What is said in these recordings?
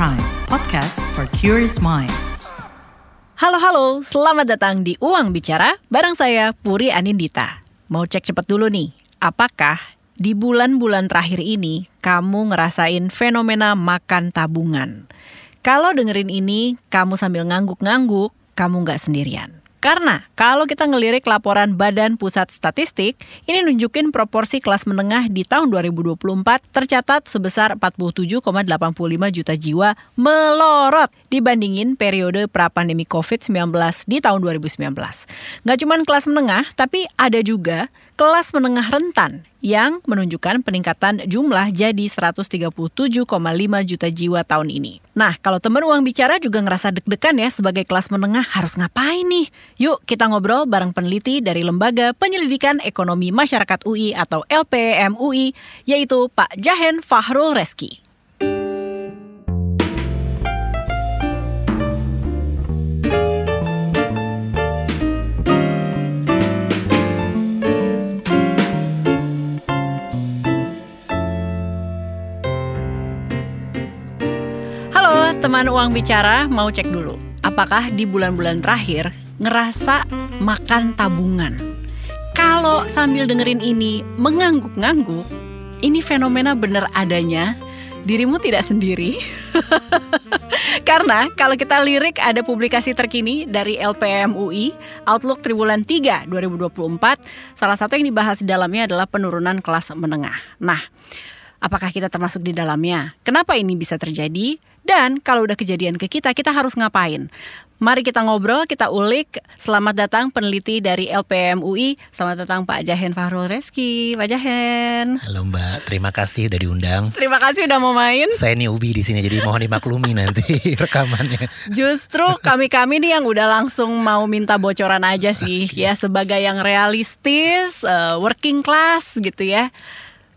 Prime, podcast for curious mind. Halo-halo, selamat datang di Uang Bicara bareng saya Puri Anindita. Mau cek cepat dulu nih, apakah di bulan-bulan terakhir ini kamu ngerasain fenomena makan tabungan? Kalau dengerin ini, kamu sambil ngangguk-ngangguk, kamu nggak sendirian. Karena kalau kita ngelirik laporan Badan Pusat Statistik, ini nunjukin proporsi kelas menengah di tahun 2024 tercatat sebesar 47,85 juta jiwa melorot dibandingin periode pra-pandemi COVID-19 di tahun 2019. Nggak cuma kelas menengah, tapi ada juga kelas menengah rentan yang menunjukkan peningkatan jumlah jadi 137,5 juta jiwa tahun ini. Nah, kalau teman uang bicara juga ngerasa deg-degan ya sebagai kelas menengah harus ngapain nih? Yuk kita ngobrol bareng peneliti dari Lembaga Penyelidikan Ekonomi Masyarakat UI atau LPM UI, yaitu Pak Jahen Fahrul Reski. teman uang bicara mau cek dulu, apakah di bulan-bulan terakhir ngerasa makan tabungan? Kalau sambil dengerin ini mengangguk-ngangguk, ini fenomena bener adanya, dirimu tidak sendiri. Karena kalau kita lirik ada publikasi terkini dari LPM UI, Outlook Triwulan 3 2024, salah satu yang dibahas di dalamnya adalah penurunan kelas menengah. Nah, Apakah kita termasuk di dalamnya? Kenapa ini bisa terjadi? Dan kalau udah kejadian ke kita, kita harus ngapain? Mari kita ngobrol, kita ulik. Selamat datang peneliti dari LPM UI. Selamat datang Pak Jahen Fahrul Reski. Pak Jahen. Halo Mbak, terima kasih udah diundang. Terima kasih udah mau main. Saya ini ubi di sini, jadi mohon dimaklumi nanti rekamannya. Justru kami-kami nih yang udah langsung mau minta bocoran aja sih. ya, sebagai yang realistis, uh, working class gitu ya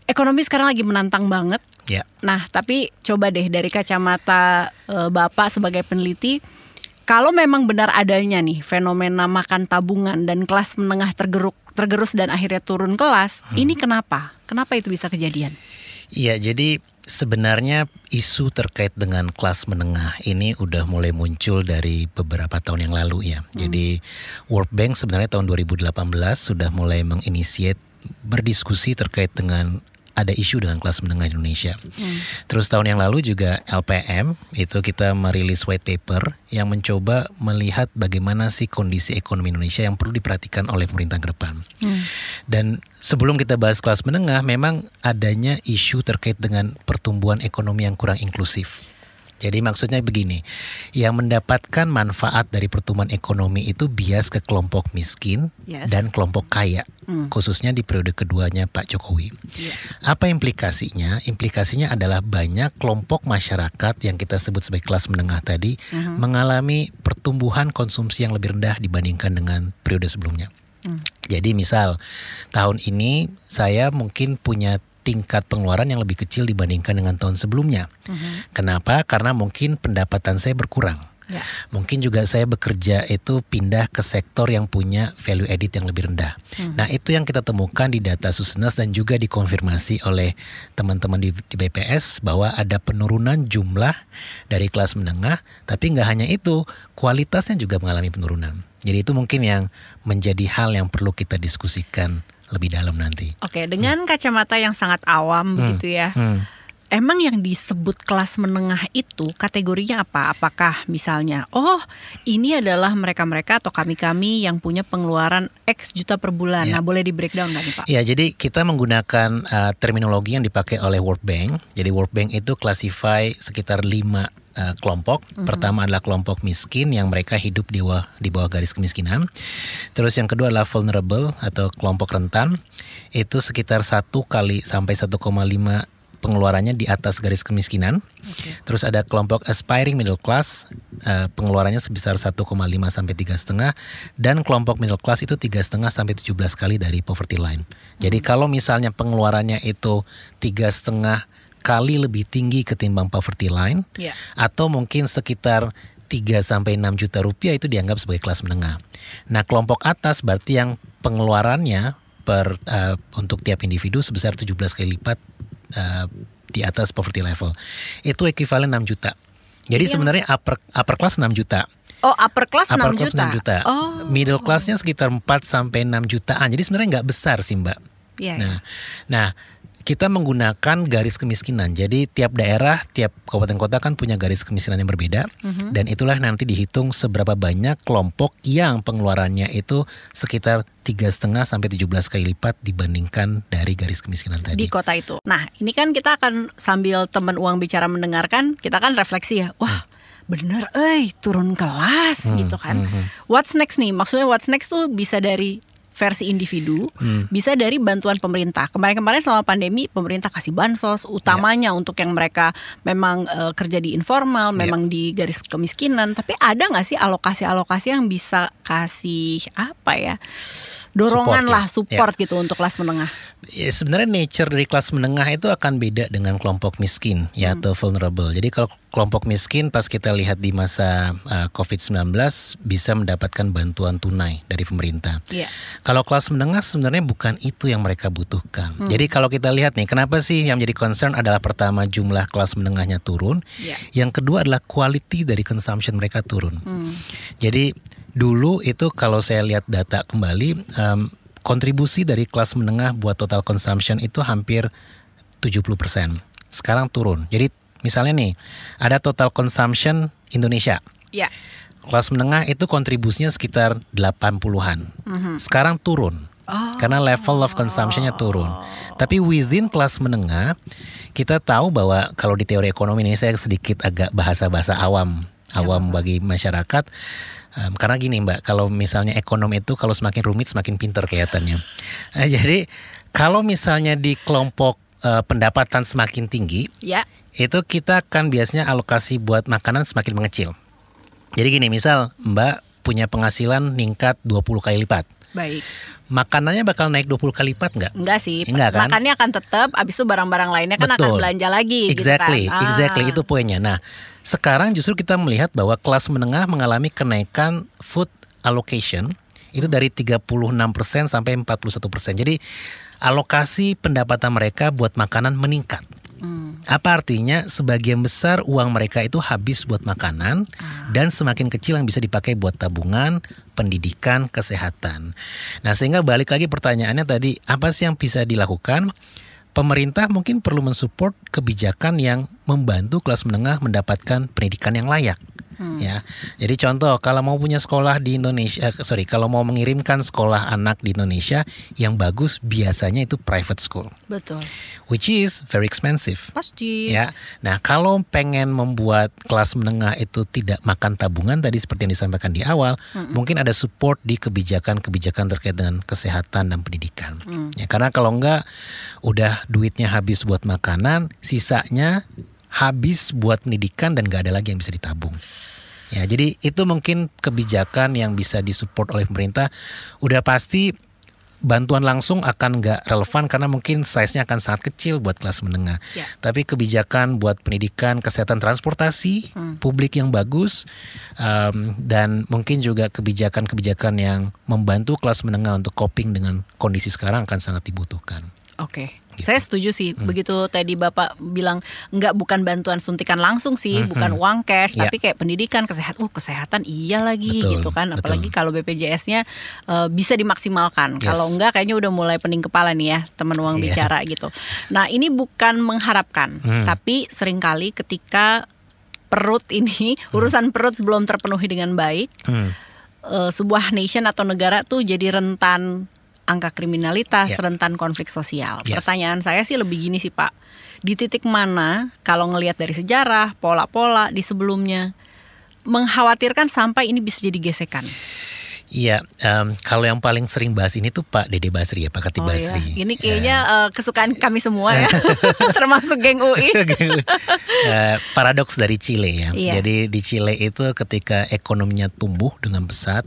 ekonomi sekarang lagi menantang banget. Ya. Nah, tapi coba deh dari kacamata e, Bapak sebagai peneliti, kalau memang benar adanya nih fenomena makan tabungan dan kelas menengah tergeruk, tergerus dan akhirnya turun kelas, hmm. ini kenapa? Kenapa itu bisa kejadian? Iya, jadi sebenarnya isu terkait dengan kelas menengah ini udah mulai muncul dari beberapa tahun yang lalu ya. Hmm. Jadi World Bank sebenarnya tahun 2018 sudah mulai menginisiat berdiskusi terkait dengan ada isu dengan kelas menengah Indonesia. Hmm. Terus tahun yang lalu juga LPM itu kita merilis white paper yang mencoba melihat bagaimana sih kondisi ekonomi Indonesia yang perlu diperhatikan oleh pemerintah ke depan. Hmm. Dan sebelum kita bahas kelas menengah memang adanya isu terkait dengan pertumbuhan ekonomi yang kurang inklusif. Jadi maksudnya begini, yang mendapatkan manfaat dari pertumbuhan ekonomi itu bias ke kelompok miskin yes. dan kelompok kaya, mm. khususnya di periode keduanya Pak Jokowi. Yeah. Apa implikasinya? Implikasinya adalah banyak kelompok masyarakat yang kita sebut sebagai kelas menengah tadi mm-hmm. mengalami pertumbuhan konsumsi yang lebih rendah dibandingkan dengan periode sebelumnya. Mm. Jadi misal tahun ini saya mungkin punya tingkat pengeluaran yang lebih kecil dibandingkan dengan tahun sebelumnya. Mm-hmm. Kenapa? Karena mungkin pendapatan saya berkurang. Yeah. Mungkin juga saya bekerja itu pindah ke sektor yang punya value edit yang lebih rendah. Hmm. Nah itu yang kita temukan di data Susnas dan juga dikonfirmasi oleh teman-teman di, di BPS bahwa ada penurunan jumlah dari kelas menengah, tapi nggak hanya itu, kualitasnya juga mengalami penurunan. Jadi itu mungkin yang menjadi hal yang perlu kita diskusikan lebih dalam nanti. Oke, okay, dengan hmm. kacamata yang sangat awam hmm. begitu ya. Hmm. Emang yang disebut kelas menengah itu kategorinya apa? Apakah misalnya, oh ini adalah mereka-mereka atau kami-kami yang punya pengeluaran X juta per bulan. Ya. Nah boleh di breakdown nggak nih Pak? Ya jadi kita menggunakan uh, terminologi yang dipakai oleh World Bank. Jadi World Bank itu classify sekitar lima. Eh, kelompok. Mm-hmm. Pertama adalah kelompok miskin yang mereka hidup di bawah, di bawah garis kemiskinan. Terus yang kedua adalah vulnerable atau kelompok rentan. Itu sekitar 1 kali sampai 1,5 pengeluarannya di atas garis kemiskinan. Okay. Terus ada kelompok aspiring middle class, eh, pengeluarannya sebesar 1,5 sampai tiga setengah, dan kelompok middle class itu tiga setengah sampai 17 kali dari poverty line. Jadi mm -hmm. kalau misalnya pengeluarannya itu tiga setengah kali lebih tinggi ketimbang poverty line yeah. atau mungkin sekitar 3 sampai 6 juta rupiah itu dianggap sebagai kelas menengah. Nah, kelompok atas berarti yang pengeluarannya per uh, untuk tiap individu sebesar 17 kali lipat uh, di atas poverty level. Itu ekuivalen 6 juta. Jadi yang... sebenarnya upper upper class 6 juta. Oh, upper class upper 6 class juta. 6 juta. Oh. Middle classnya sekitar 4 sampai 6 jutaan. Jadi sebenarnya nggak besar sih, Mbak. Yeah. Nah, iya. nah kita menggunakan garis kemiskinan. Jadi tiap daerah, tiap kabupaten kota kan punya garis kemiskinan yang berbeda mm-hmm. dan itulah nanti dihitung seberapa banyak kelompok yang pengeluarannya itu sekitar tiga setengah sampai 17 kali lipat dibandingkan dari garis kemiskinan tadi di kota itu. Nah, ini kan kita akan sambil teman uang bicara mendengarkan, kita kan refleksi ya. Wah, hmm bener eh turun kelas hmm, gitu kan. Hmm, hmm. What's next nih? Maksudnya what's next tuh bisa dari versi individu, hmm. bisa dari bantuan pemerintah. Kemarin-kemarin selama pandemi pemerintah kasih bansos utamanya yeah. untuk yang mereka memang e, kerja di informal, yeah. memang di garis kemiskinan. Tapi ada nggak sih alokasi-alokasi yang bisa kasih apa ya? dorongan support, lah ya. support ya. gitu untuk kelas menengah. Ya, sebenarnya nature dari kelas menengah itu akan beda dengan kelompok miskin ya hmm. atau vulnerable. Jadi kalau kelompok miskin pas kita lihat di masa uh, eh, COVID-19 bisa mendapatkan bantuan tunai dari pemerintah. Yeah. Kalau kelas menengah sebenarnya bukan itu yang mereka butuhkan. Hmm. Jadi kalau kita lihat nih kenapa sih yang menjadi concern adalah pertama jumlah kelas menengahnya turun, yeah. yang kedua adalah quality dari consumption mereka turun. Hmm. Jadi dulu itu kalau saya lihat data kembali um, kontribusi dari kelas menengah buat total consumption itu hampir 70%. Sekarang turun. Jadi misalnya nih ada total consumption Indonesia. Ya. Kelas menengah itu kontribusinya sekitar 80-an. Mm -hmm. Sekarang turun. Oh. Karena level of consumptionnya turun. Tapi within kelas menengah, kita tahu bahwa kalau di teori ekonomi ini saya sedikit agak bahasa-bahasa awam, ya, awam ya. bagi masyarakat Um, karena gini Mbak, kalau misalnya ekonom itu kalau semakin rumit semakin pinter kelihatannya. nah, jadi kalau misalnya di kelompok uh, pendapatan semakin tinggi, ya. itu kita akan biasanya alokasi buat makanan semakin mengecil. Jadi gini, misal Mbak punya penghasilan meningkat 20 kali lipat. Baik. Makanannya bakal naik 20 kali lipat nggak? Enggak sih. Enggak kan? Makannya akan tetap, abis itu barang-barang lainnya kan Betul. akan belanja lagi. Gitu exactly, gitu kan? Ah. exactly ah. itu poinnya. Nah, sekarang justru kita melihat bahwa kelas menengah mengalami kenaikan food allocation itu dari 36% sampai 41%. Jadi alokasi pendapatan mereka buat makanan meningkat. Hmm. Apa artinya sebagian besar uang mereka itu habis buat makanan ah. dan semakin kecil yang bisa dipakai buat tabungan, pendidikan, kesehatan. Nah, sehingga balik lagi pertanyaannya tadi, apa sih yang bisa dilakukan? Pemerintah mungkin perlu mensupport kebijakan yang membantu kelas menengah mendapatkan pendidikan yang layak. Hmm. Ya, jadi contoh kalau mau punya sekolah di Indonesia, eh, sorry, kalau mau mengirimkan sekolah anak di Indonesia yang bagus biasanya itu private school. Betul. Which is very expensive. Pasti. Ya, nah kalau pengen membuat kelas menengah itu tidak makan tabungan tadi seperti yang disampaikan di awal, hmm. mungkin ada support di kebijakan-kebijakan terkait dengan kesehatan dan pendidikan. Hmm. Ya, karena kalau enggak udah duitnya habis buat makanan, sisanya habis buat pendidikan dan gak ada lagi yang bisa ditabung. Ya, jadi itu mungkin kebijakan yang bisa disupport oleh pemerintah. Udah pasti bantuan langsung akan nggak relevan karena mungkin size-nya akan sangat kecil buat kelas menengah. Ya. Tapi kebijakan buat pendidikan, kesehatan, transportasi hmm. publik yang bagus um, dan mungkin juga kebijakan-kebijakan yang membantu kelas menengah untuk coping dengan kondisi sekarang akan sangat dibutuhkan. Oke. Okay. Gitu. Saya setuju sih, hmm. begitu tadi Bapak bilang enggak bukan bantuan suntikan langsung sih, hmm. bukan hmm. uang cash, yeah. tapi kayak pendidikan, kesehatan, Oh, kesehatan iya lagi betul, gitu kan, apalagi betul. kalau BPJS-nya uh, eh, bisa dimaksimalkan. Yes. Kalau enggak kayaknya udah mulai pening kepala nih ya teman uang yeah. bicara gitu. Nah ini bukan mengharapkan, hmm. tapi seringkali ketika perut ini hmm. urusan perut belum terpenuhi dengan baik. Hmm. Uh, sebuah nation atau negara tuh jadi rentan angka kriminalitas, yeah. rentan konflik sosial. Yes. Pertanyaan saya sih lebih gini sih Pak, di titik mana kalau ngelihat dari sejarah, pola-pola di sebelumnya, mengkhawatirkan sampai ini bisa jadi gesekan? Iya, um, kalau yang paling sering bahas ini tuh Pak Dede Basri ya, Pak Kati oh, Basri. Iya. Ini ya. kayaknya uh, uh, kesukaan kami semua ya, termasuk geng UI. uh, eh, paradoks dari Chile ya. Iya. Jadi di Chile itu ketika ekonominya tumbuh dengan pesat,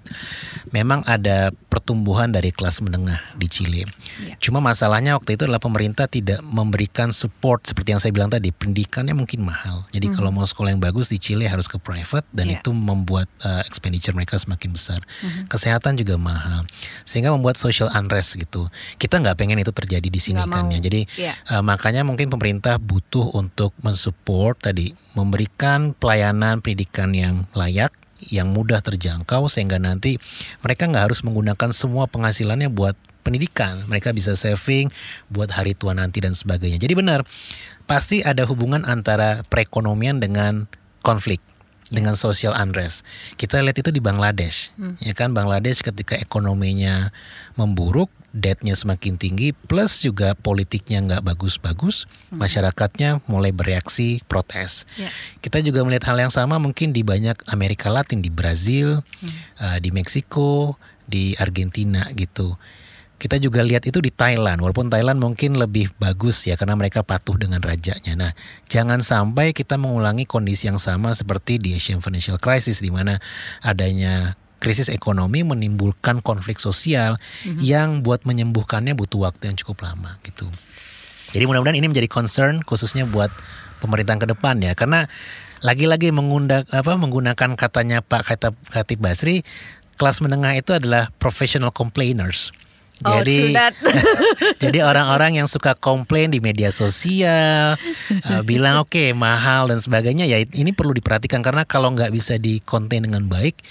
memang ada pertumbuhan dari kelas menengah di Chile. Ya. Cuma masalahnya waktu itu adalah pemerintah tidak memberikan support seperti yang saya bilang tadi, pendidikannya mungkin mahal. Jadi -hmm. kalau mhm. mau sekolah yang bagus di Chile harus ke private dan ya. itu membuat uh, expenditure mereka semakin besar. -hmm. Kesehatan juga mahal. Sehingga membuat social unrest gitu. Kita nggak pengen itu terjadi di sini kan ya. Jadi ya. uh, makanya mungkin pemerintah butuh untuk mensupport tadi memberikan pelayanan pendidikan yang layak yang mudah terjangkau sehingga nanti mereka nggak harus menggunakan semua penghasilannya buat pendidikan. Mereka bisa saving buat hari tua nanti dan sebagainya. Jadi benar, pasti ada hubungan antara perekonomian dengan konflik ya. dengan social unrest. Kita lihat itu di Bangladesh, hmm. ya kan Bangladesh ketika ekonominya memburuk, Debtnya semakin tinggi, plus juga politiknya nggak bagus-bagus, hmm. masyarakatnya mulai bereaksi protes. Yeah. Kita juga melihat hal yang sama mungkin di banyak Amerika Latin, di Brazil, hmm. uh, di Meksiko, di Argentina gitu. Kita juga lihat itu di Thailand, walaupun Thailand mungkin lebih bagus ya karena mereka patuh dengan rajanya. Nah, jangan sampai kita mengulangi kondisi yang sama seperti di Asian Financial Crisis di mana adanya krisis ekonomi menimbulkan konflik sosial mm-hmm. yang buat menyembuhkannya butuh waktu yang cukup lama gitu. Jadi mudah-mudahan ini menjadi concern khususnya buat pemerintahan ke depan ya karena lagi-lagi mengundang apa menggunakan katanya Pak Khatib Basri kelas menengah itu adalah professional complainers. Oh, jadi jadi orang-orang yang suka komplain di media sosial uh, bilang oke okay, mahal dan sebagainya ya ini perlu diperhatikan karena kalau nggak bisa di konten dengan baik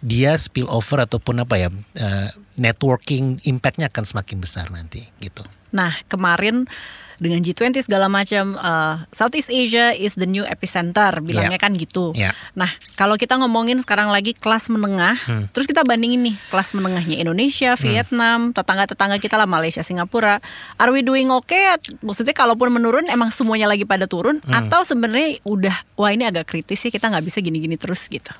dia spill over ataupun apa ya uh, networking impactnya akan semakin besar nanti gitu. Nah, kemarin dengan G20 segala macam uh, Southeast Asia is the new epicenter bilangnya yeah. kan gitu. Yeah. Nah, kalau kita ngomongin sekarang lagi kelas menengah, hmm. terus kita bandingin nih kelas menengahnya Indonesia, hmm. Vietnam, tetangga-tetangga kita lah Malaysia, Singapura. Are we doing okay? Maksudnya kalaupun menurun emang semuanya lagi pada turun hmm. atau sebenarnya udah wah ini agak kritis sih kita nggak bisa gini-gini terus gitu.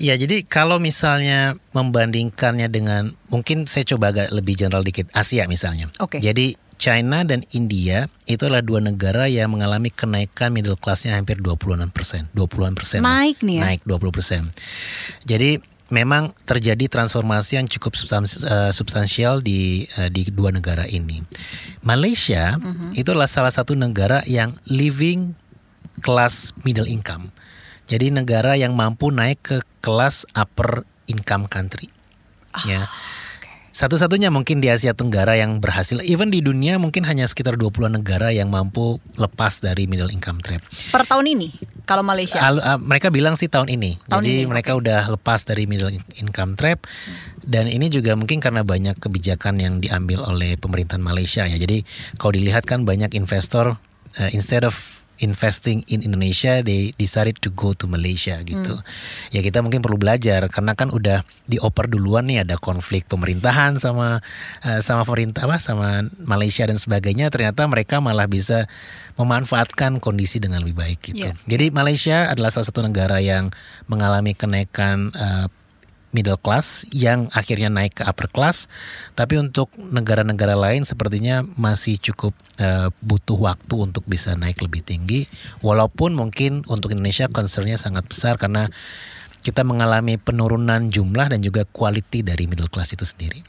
Iya, jadi kalau misalnya membandingkannya dengan mungkin saya coba agak lebih general dikit Asia misalnya. Oke. Okay. Jadi China dan India itu adalah dua negara yang mengalami kenaikan middle classnya hampir 20-an persen. 20-an persen. Naik nih ya? Naik 20 persen. Jadi memang terjadi transformasi yang cukup eh, substansial di eh, di dua negara ini. Malaysia uh-huh. itu adalah salah satu negara yang living class middle income. Jadi negara yang mampu naik ke kelas upper income country. Oh. Ya. Ah satu-satunya mungkin di Asia Tenggara yang berhasil. Even di dunia mungkin hanya sekitar 20 puluh negara yang mampu lepas dari middle income trap. Per tahun ini kalau Malaysia? Al, uh, mereka bilang sih tahun ini. Tahun Jadi ini, mereka udah lepas dari middle income trap dan ini juga mungkin karena banyak kebijakan yang diambil oleh pemerintahan Malaysia ya. Jadi kalau dilihat kan banyak investor uh, instead of investing in Indonesia they decided to go to Malaysia gitu. Hmm. Ya kita mungkin perlu belajar karena kan udah dioper duluan nih ada konflik pemerintahan sama uh, sama pemerintah apa sama Malaysia dan sebagainya ternyata mereka malah bisa memanfaatkan kondisi dengan lebih baik gitu. Yeah. Jadi Malaysia adalah salah satu negara yang mengalami kenaikan uh, middle class yang akhirnya naik ke upper class, tapi untuk negara-negara lain sepertinya masih cukup uh, butuh waktu untuk bisa naik lebih tinggi. Walaupun mungkin untuk Indonesia concernnya sangat besar karena kita mengalami penurunan jumlah dan juga quality dari middle class itu sendiri.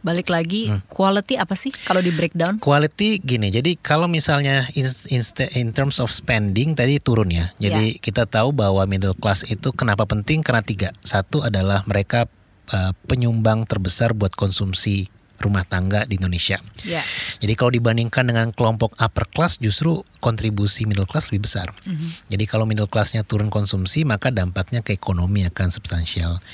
Balik lagi, hmm. quality apa sih kalau di breakdown? Quality gini, jadi kalau misalnya in, in, in terms of spending tadi turun ya. ya. Jadi yeah. kita tahu bahwa middle class itu kenapa penting karena tiga. Satu adalah mereka uh, penyumbang terbesar buat konsumsi rumah tangga di Indonesia. Yeah. Jadi kalau dibandingkan dengan kelompok upper class justru kontribusi middle class lebih besar. Mm -hmm. Jadi kalau middle classnya turun konsumsi maka dampaknya ke ekonomi akan substansial.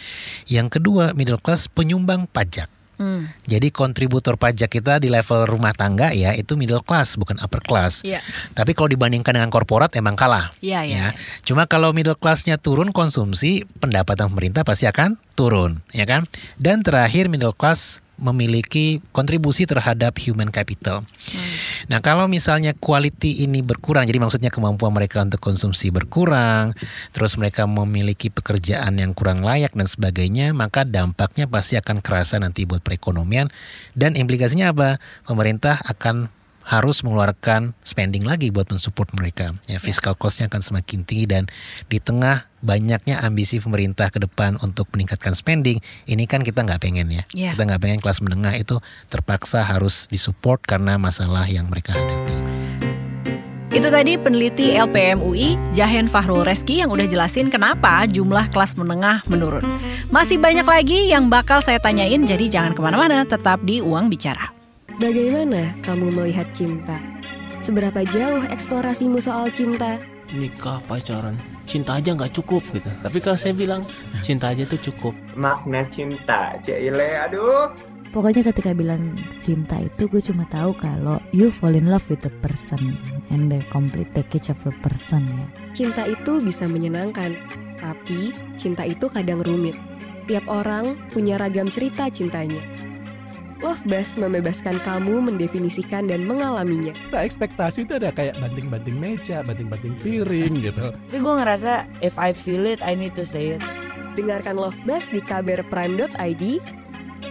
Yang kedua middle class penyumbang pajak. Hmm. Jadi kontributor pajak kita di level rumah tangga ya itu middle class bukan upper class. Yeah. Tapi kalau dibandingkan dengan korporat emang kalah. Yeah, yeah, ya. Yeah. Ya. Ya. Cuma kalau middle classnya turun konsumsi pendapatan pemerintah pasti akan turun, ya kan? Dan terakhir middle class memiliki kontribusi terhadap human capital. Hmm. Nah, kalau misalnya quality ini berkurang, jadi maksudnya kemampuan mereka untuk konsumsi berkurang, terus mereka memiliki pekerjaan yang kurang layak dan sebagainya, maka dampaknya pasti akan kerasa nanti buat perekonomian dan implikasinya apa? Pemerintah akan harus mengeluarkan spending lagi buat mensupport mereka. Ya, ya, fiscal costnya akan semakin tinggi dan di tengah banyaknya ambisi pemerintah ke depan untuk meningkatkan spending, ini kan kita nggak pengen ya. Yeah. Kita nggak pengen kelas menengah itu terpaksa harus disupport karena masalah yang mereka hadapi. Itu tadi peneliti LPM UI, Jahen Fahrul Reski yang udah jelasin kenapa jumlah kelas menengah menurun. Masih banyak lagi yang bakal saya tanyain, jadi jangan kemana-mana, tetap di Uang Bicara. Bagaimana kamu melihat cinta? Seberapa jauh eksplorasimu soal cinta? Nikah, pacaran, cinta aja nggak cukup gitu. Tapi kalau saya bilang cinta aja tuh cukup. Makna cinta, Cile, aduh. Pokoknya ketika bilang cinta itu gue cuma tahu kalau you fall in love with the person and the complete package of the person ya. Cinta itu bisa menyenangkan, tapi cinta itu kadang rumit. Tiap orang punya ragam cerita cintanya. Love Bus membebaskan kamu mendefinisikan dan mengalaminya. Tak ekspektasi itu ada kayak banting-banting meja, banting-banting piring gitu. Tapi gue ngerasa if I feel it, I need to say it. Dengarkan Love Bus di kbrprime.id.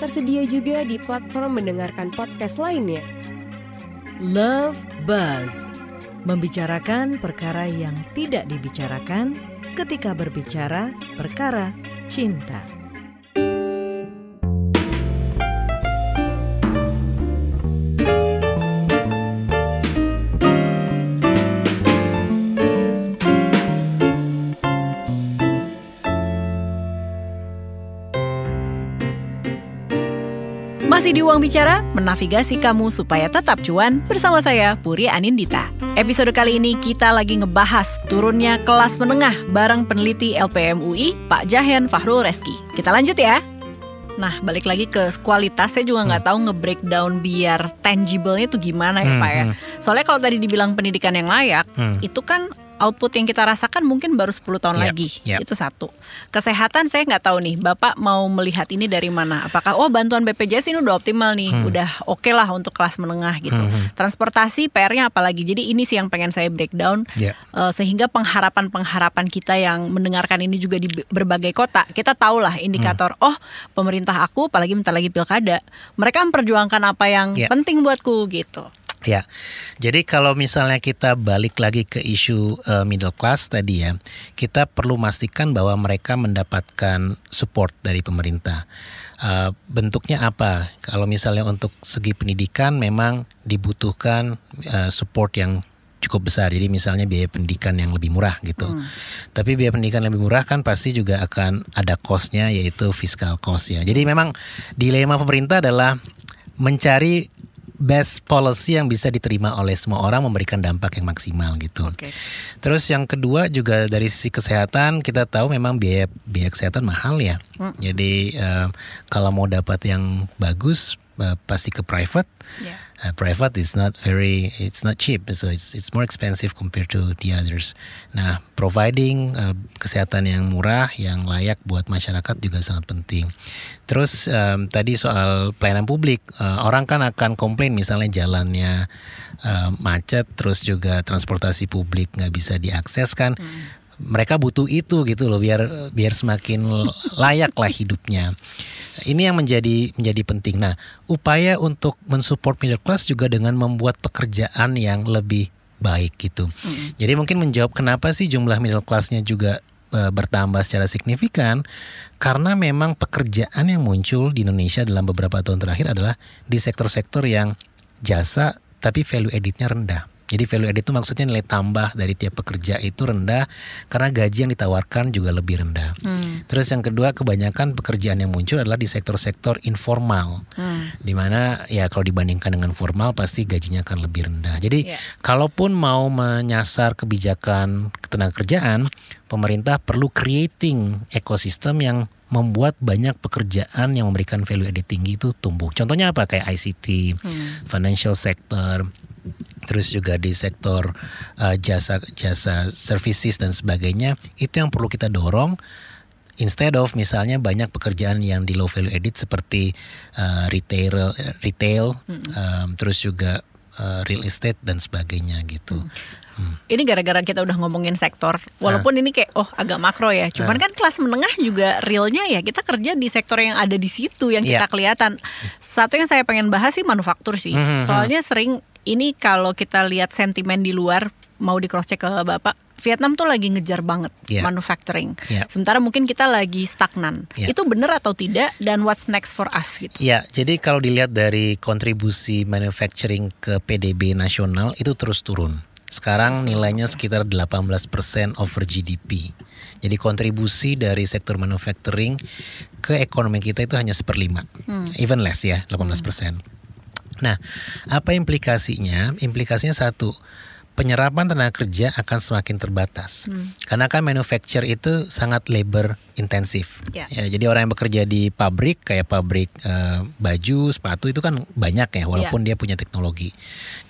Tersedia juga di platform mendengarkan podcast lainnya. Love Buzz membicarakan perkara yang tidak dibicarakan ketika berbicara perkara cinta. Ruang Bicara menavigasi kamu supaya tetap cuan bersama saya Puri Anindita. Episode kali ini kita lagi ngebahas turunnya kelas menengah bareng peneliti LPM UI Pak Jahen Fahrul Reski. Kita lanjut ya. Nah, balik lagi ke kualitas, saya juga nggak hmm. tahu nge-breakdown biar tangible-nya itu gimana ya hmm, Pak ya. Hmm, hmm. Soalnya kalau tadi dibilang pendidikan yang layak, hmm. itu kan output yang kita rasakan mungkin baru 10 tahun yep, iya, lagi. Yep. Iya. Itu satu. Kesehatan saya nggak tahu nih, Bapak mau melihat ini dari mana? Apakah oh bantuan BPJS ini udah optimal nih, hmm. udah oke okay lah untuk kelas menengah gitu. Hmm. hmm. Transportasi PR-nya apalagi. Jadi ini sih yang pengen saya breakdown yep. Iya. uh, sehingga pengharapan-pengharapan kita yang mendengarkan ini juga di berbagai kota, kita tahu lah indikator hmm. oh pemerintah aku apalagi bentar lagi pilkada, mereka memperjuangkan apa yang yep. penting buatku gitu. Ya, jadi kalau misalnya kita balik lagi ke isu uh, middle class tadi ya, kita perlu memastikan bahwa mereka mendapatkan support dari pemerintah. Uh, bentuknya apa? Kalau misalnya untuk segi pendidikan memang dibutuhkan uh, support yang cukup besar. Jadi misalnya biaya pendidikan yang lebih murah gitu. Hmm. Tapi biaya pendidikan lebih murah kan pasti juga akan ada costnya yaitu fiscal cost ya. Jadi memang dilema pemerintah adalah mencari best policy yang bisa diterima oleh semua orang memberikan dampak yang maksimal gitu. Okay. Terus yang kedua juga dari sisi kesehatan kita tahu memang biaya biaya kesehatan mahal ya. Mm. Jadi uh, kalau mau dapat yang bagus Uh, pasti ke private. Yeah. Uh, private is not very, it's not cheap, so it's it's more expensive compared to the others. Nah, providing uh, kesehatan yang murah, yang layak buat masyarakat juga sangat penting. Terus um, tadi soal pelayanan publik, uh, orang kan akan komplain misalnya jalannya uh, macet, terus juga transportasi publik nggak bisa diakses kan. Mm mereka butuh itu gitu loh biar biar semakin layak lah hidupnya. Ini yang menjadi menjadi penting. Nah, upaya untuk mensupport middle class juga dengan membuat pekerjaan yang lebih baik gitu. Hmm. Jadi mungkin menjawab kenapa sih jumlah middle classnya juga e, bertambah secara signifikan karena memang pekerjaan yang muncul di Indonesia dalam beberapa tahun terakhir adalah di sektor-sektor yang jasa tapi value editnya rendah. Jadi value added itu maksudnya nilai tambah dari tiap pekerja itu rendah karena gaji yang ditawarkan juga lebih rendah. Hmm. Terus yang kedua kebanyakan pekerjaan yang muncul adalah di sektor-sektor informal, hmm. dimana ya kalau dibandingkan dengan formal pasti gajinya akan lebih rendah. Jadi yeah. kalaupun mau menyasar kebijakan ketenaga kerjaan, pemerintah perlu creating ekosistem yang membuat banyak pekerjaan yang memberikan value added tinggi itu tumbuh. Contohnya apa? Kayak ICT, hmm. financial sector, terus juga di sektor uh, jasa jasa services dan sebagainya itu yang perlu kita dorong instead of misalnya banyak pekerjaan yang di low value edit seperti uh, retail eh, retail um, terus juga uh, real estate dan sebagainya gitu. Mm. Hmm. Ini gara-gara kita udah ngomongin sektor, walaupun nah. ini kayak oh agak makro ya. Cuman nah. kan kelas menengah juga realnya ya kita kerja di sektor yang ada di situ yang yeah. kita iya. kelihatan. Mm. Satu yang saya pengen bahas sih manufaktur sih. -hmm. Soalnya sering ini kalau kita lihat sentimen di luar mau di cross check ke Bapak Vietnam tuh lagi ngejar banget yeah. manufacturing. Yeah. Sementara mungkin kita lagi stagnan. Yeah. Itu benar atau tidak dan what's next for us gitu. Ya, yeah, jadi kalau dilihat dari kontribusi manufacturing ke PDB nasional itu terus turun. Sekarang nilainya sekitar 18% over GDP. Jadi kontribusi dari sektor manufacturing ke ekonomi kita itu hanya seperlima. Hmm. Even less ya, 18%. Hmm. Nah, apa implikasinya? Implikasinya satu, penyerapan tenaga kerja akan semakin terbatas. Hmm. Karena kan manufacture itu sangat labor intensif. Yeah. Ya, jadi orang yang bekerja di pabrik kayak pabrik eh, baju, sepatu itu kan banyak ya walaupun yeah. dia punya teknologi.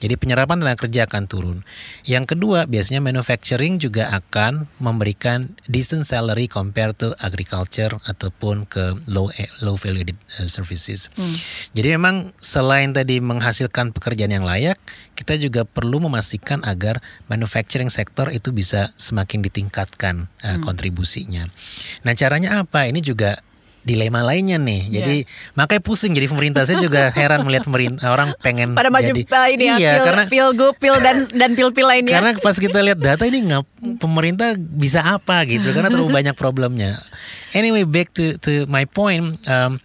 Jadi penyerapan tenaga kerja akan turun. Yang kedua, biasanya manufacturing juga akan memberikan decent salary compared to agriculture ataupun ke low eh, low value eh, services. Hmm. Jadi memang selain tadi menghasilkan pekerjaan yang layak, kita juga perlu memastikan agar manufacturing sektor itu bisa semakin ditingkatkan uh, hmm. kontribusinya. Nah, caranya apa? Ini juga dilema lainnya nih. Yeah. Jadi makanya pusing. Jadi pemerintah saya juga heran melihat pemerintah orang pengen pada maju jadi, ini ya, iya, pil, karena pil go pil dan dan pil pil lainnya. Karena pas kita lihat data ini nggak pemerintah bisa apa gitu karena terlalu banyak problemnya. Anyway, back to to my point. Um,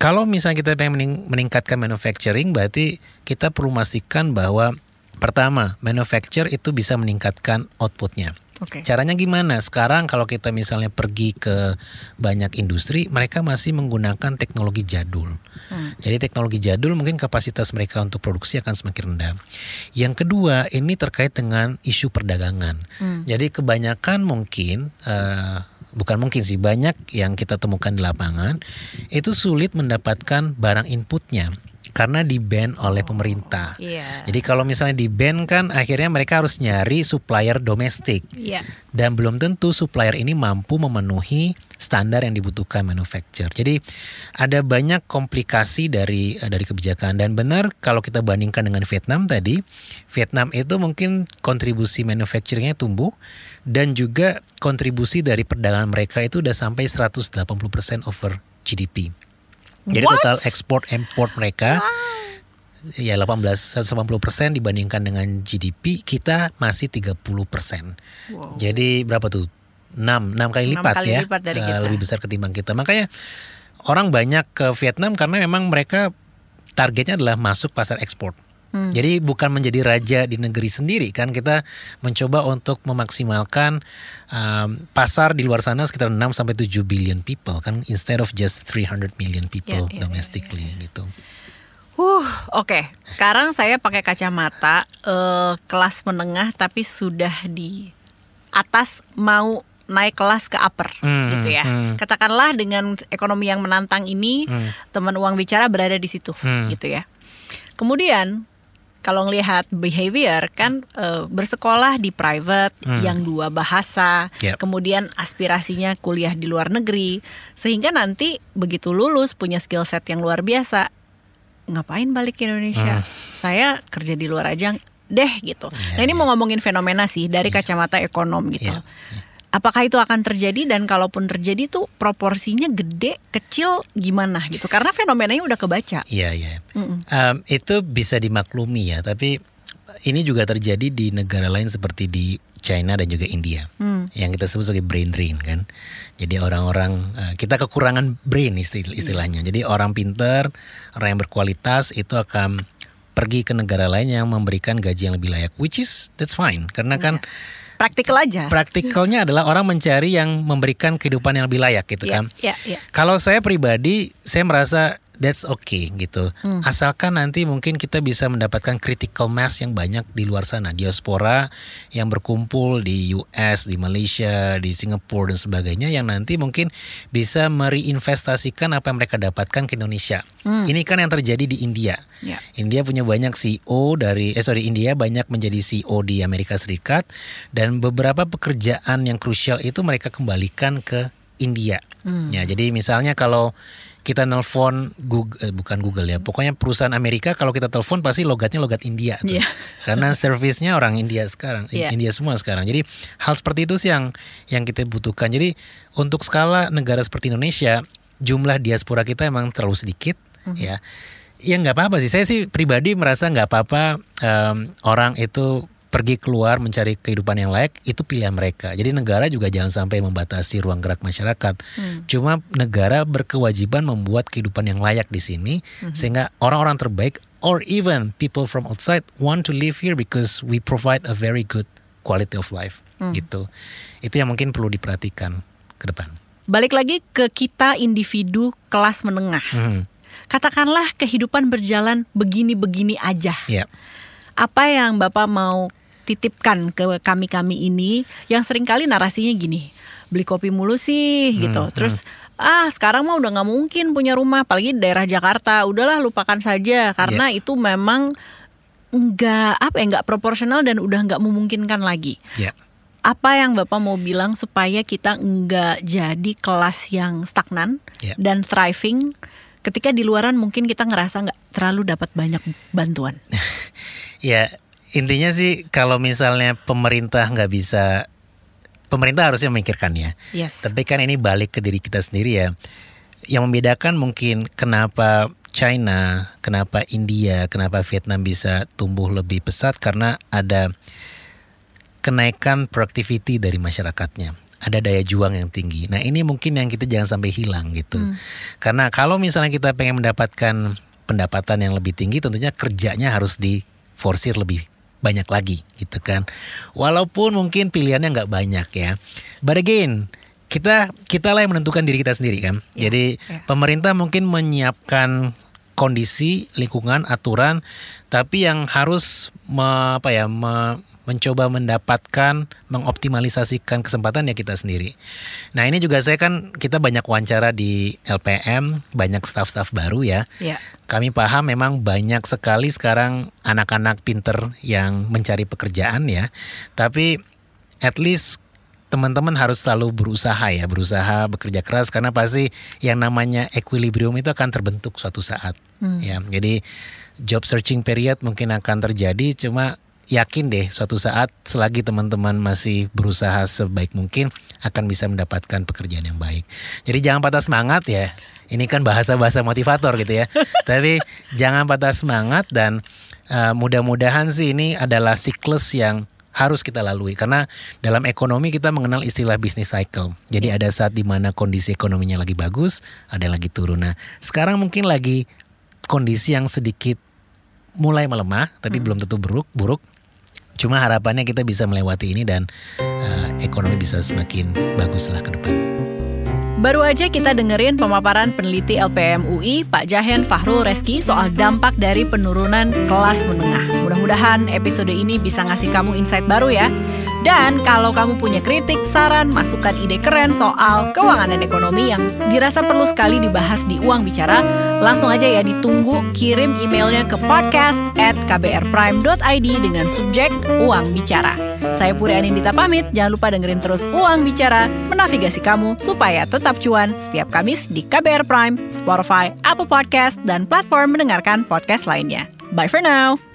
kalau misalnya kita pengen meningkatkan manufacturing, berarti kita perlu memastikan bahwa pertama, manufacture itu bisa meningkatkan outputnya. Okay. Caranya gimana? Sekarang kalau kita misalnya pergi ke banyak industri, mereka masih menggunakan teknologi jadul. Hmm. Jadi teknologi jadul mungkin kapasitas mereka untuk produksi akan semakin rendah. Yang kedua, ini terkait dengan isu perdagangan. Hmm. Jadi kebanyakan mungkin uh, bukan mungkin sih banyak yang kita temukan di lapangan itu sulit mendapatkan barang inputnya karena di ban oleh oh, pemerintah. Oh, iya. yeah. Jadi kalau misalnya di ban kan akhirnya mereka harus nyari supplier domestik. Yeah. Dan belum tentu supplier ini mampu memenuhi standar yang dibutuhkan manufacturer. Jadi ada banyak komplikasi dari eh, dari kebijakan dan benar kalau kita bandingkan dengan Vietnam tadi, Vietnam itu mungkin kontribusi manufacturingnya tumbuh dan juga kontribusi dari perdagangan mereka itu udah sampai 180% over GDP. Jadi What? total ekspor import mereka wow. ya 18 180% dibandingkan dengan GDP kita masih 30%. Wow. Jadi berapa tuh? 6 6 kali 6 lipat kali ya. Lipat dari eh, kita. Lebih besar ketimbang kita. Makanya orang banyak ke Vietnam karena memang mereka targetnya adalah masuk pasar ekspor. Hmm. Jadi bukan menjadi raja di negeri sendiri kan kita mencoba untuk memaksimalkan um, pasar di luar sana sekitar 6 sampai 7 billion people kan instead of just 300 million people yeah, domestically yeah, yeah. gitu. Uh, oke. Okay. Sekarang saya pakai kacamata uh, kelas menengah tapi sudah di atas mau naik kelas ke upper hmm, gitu ya. Hmm, hmm. Katakanlah dengan ekonomi yang menantang ini, hmm. teman uang bicara berada di situ hmm. gitu ya. Kemudian kalau ngelihat behavior kan e, bersekolah di private hmm. yang dua bahasa, yep. kemudian aspirasinya kuliah di luar negeri, sehingga nanti begitu lulus punya skill set yang luar biasa, ngapain balik ke Indonesia? Hmm. Saya kerja di luar aja deh gitu. Yeah, nah ini yeah. mau iya. ngomongin fenomena sih dari yeah. kacamata ekonom gitu. Yeah. Yeah apakah itu akan terjadi dan kalaupun terjadi tuh proporsinya gede kecil gimana gitu karena fenomenanya udah kebaca iya iya mm -mm. um, itu bisa dimaklumi ya tapi ini juga terjadi di negara lain seperti di China dan juga India mm. yang kita sebut sebagai brain drain kan jadi orang-orang uh, kita kekurangan brain istil iya. istilahnya mm. jadi orang pinter orang yang berkualitas itu akan pergi ke negara lain yang memberikan gaji yang lebih layak which is that's fine karena kan yeah Praktikal aja. Praktikalnya adalah orang mencari yang memberikan kehidupan yang lebih layak gitu yeah, kan. Yeah, yeah. Kalau saya pribadi, saya merasa that's okay gitu. Hmm. Asalkan nanti mungkin kita bisa mendapatkan critical mass yang banyak di luar sana, diaspora yang berkumpul di US, di Malaysia, di Singapura dan sebagainya yang nanti mungkin bisa mereinvestasikan apa yang mereka dapatkan ke Indonesia. Hmm. Ini kan yang terjadi di India. Yeah. India punya banyak CEO dari eh sorry India banyak menjadi CEO di Amerika Serikat dan beberapa pekerjaan yang krusial itu mereka kembalikan ke India. Hmm. Ya, jadi misalnya kalau kita nelpon Google eh, bukan Google ya pokoknya perusahaan Amerika kalau kita telepon pasti logatnya logat India tuh. Yeah. karena servisnya orang India sekarang yeah. India semua sekarang jadi hal seperti itu sih yang yang kita butuhkan jadi untuk skala negara seperti Indonesia jumlah diaspora kita emang terlalu sedikit mm -hmm. ya ya nggak apa-apa sih saya sih pribadi merasa nggak apa-apa um, orang itu pergi keluar mencari kehidupan yang layak itu pilihan mereka. Jadi negara juga jangan sampai membatasi ruang gerak masyarakat. Hmm. Cuma negara berkewajiban membuat kehidupan yang layak di sini hmm. sehingga orang-orang terbaik or even people from outside want to live here because we provide a very good quality of life hmm. gitu. Itu yang mungkin perlu diperhatikan ke depan. Balik lagi ke kita individu kelas menengah. Hmm. Katakanlah kehidupan berjalan begini-begini aja. Yeah apa yang Bapak mau titipkan ke kami-kami ini yang seringkali narasinya gini beli kopi mulu sih hmm, gitu. Hmm. Terus hmm. ah sekarang mah udah nggak mungkin punya rumah, apalagi daerah Jakarta. Udahlah lupakan saja karena yeah. itu memang nggak apa ya nggak proporsional dan udah nggak memungkinkan lagi. Yeah. Apa yang Bapak mau bilang supaya kita nggak jadi kelas yang stagnan yeah. dan thriving ketika di luaran mungkin kita ngerasa nggak terlalu dapat banyak bantuan. ya intinya sih kalau misalnya pemerintah nggak bisa pemerintah harusnya memikirkannya. Yes. Tapi kan ini balik ke diri kita sendiri ya. Yang membedakan mungkin kenapa China, kenapa India, kenapa Vietnam bisa tumbuh lebih pesat karena ada kenaikan productivity dari masyarakatnya. Ada daya juang yang tinggi. Nah ini mungkin yang kita jangan sampai hilang gitu. Hmm. Karena kalau misalnya kita pengen mendapatkan pendapatan yang lebih tinggi, tentunya kerjanya harus diforsir lebih banyak lagi gitu kan. Walaupun mungkin pilihannya nggak banyak ya. But again, kita kita lah yang menentukan diri kita sendiri kan. yeah. Jadi yeah. pemerintah mungkin menyiapkan kondisi lingkungan aturan tapi yang harus me, apa ya me, mencoba mendapatkan mengoptimalisasikan kesempatan ya kita sendiri. Nah ini juga saya kan kita banyak wawancara di LPM banyak staff-staff baru ya. ya. Kami paham memang banyak sekali sekarang anak-anak pinter yang mencari pekerjaan ya. Tapi at least teman-teman harus selalu berusaha ya, berusaha bekerja keras karena pasti yang namanya equilibrium itu akan terbentuk suatu saat. Hmm. Ya, jadi job searching period mungkin akan terjadi cuma yakin deh suatu saat selagi teman-teman masih berusaha sebaik mungkin akan bisa mendapatkan pekerjaan yang baik. Jadi jangan patah semangat ya. Ini kan bahasa-bahasa motivator gitu ya. Tapi jangan patah semangat dan uh, mudah-mudahan sih ini adalah siklus yang harus kita lalui karena dalam ekonomi kita mengenal istilah business cycle. Jadi ya. ada saat di mana kondisi ekonominya lagi bagus, ada yang lagi turun. Nah, sekarang mungkin lagi kondisi yang sedikit mulai melemah, tapi hmm. belum tentu buruk, buruk. Cuma harapannya kita bisa melewati ini dan uh, ekonomi bisa semakin baguslah ke depan. Baru aja kita dengerin pemaparan peneliti LPM UI Pak Jahen Fahrul Reski soal dampak dari penurunan kelas menengah. Mudah-mudahan episode ini bisa ngasih kamu insight baru ya. Dan kalau kamu punya kritik, saran, masukan ide keren soal keuangan dan ekonomi yang dirasa perlu sekali dibahas di Uang Bicara, langsung aja ya ditunggu kirim emailnya ke podcast at kbrprime.id dengan subjek Uang Bicara. Saya Puri Anindita pamit, jangan lupa dengerin terus Uang Bicara, menavigasi kamu supaya tetap cuan setiap Kamis di KBR Prime, Spotify, Apple Podcast, dan platform mendengarkan podcast lainnya. Bye for now!